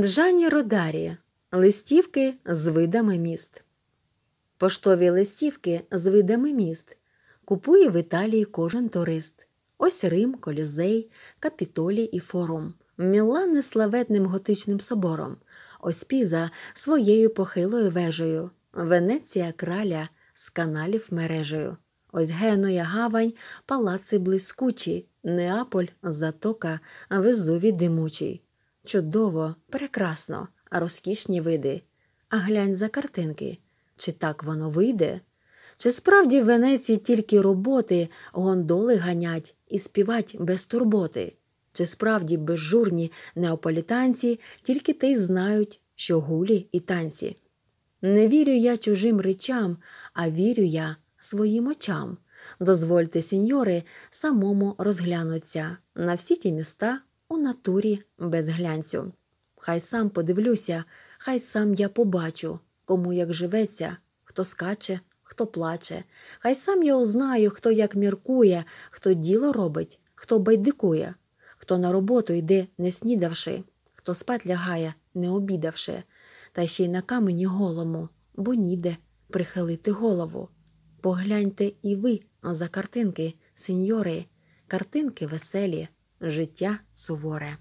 Джані Родарі листівки з видами міст. Поштові листівки з видами міст купує в Італії кожен турист. Ось Рим, Колізей, Капітолій і Форум, Мілан славетним готичним собором, ось Піза своєю похилою вежею, Венеція краля з каналів мережею. Ось Генуя гавань, палаци блискучі, Неаполь затока, Везуві димучий. Чудово, прекрасно, розкішні види. А глянь за картинки, чи так воно вийде? Чи справді в Венеції тільки роботи, гондоли ганять і співать без турботи? Чи справді безжурні неаполітанці тільки те й знають, що гулі і танці? Не вірю я чужим речам, а вірю я своїм очам. Дозвольте, сіньори, самому розглянуться на всі ті міста, у натурі без глянцю. Хай сам подивлюся, хай сам я побачу, кому як живеться, хто скаче, хто плаче. Хай сам я узнаю, хто як міркує, хто діло робить, хто байдикує, хто на роботу йде, не снідавши, хто спать лягає, не обідавши, та ще й на камені голому, бо ніде прихилити голову. Погляньте і ви за картинки, сеньори, картинки веселі життя суворе.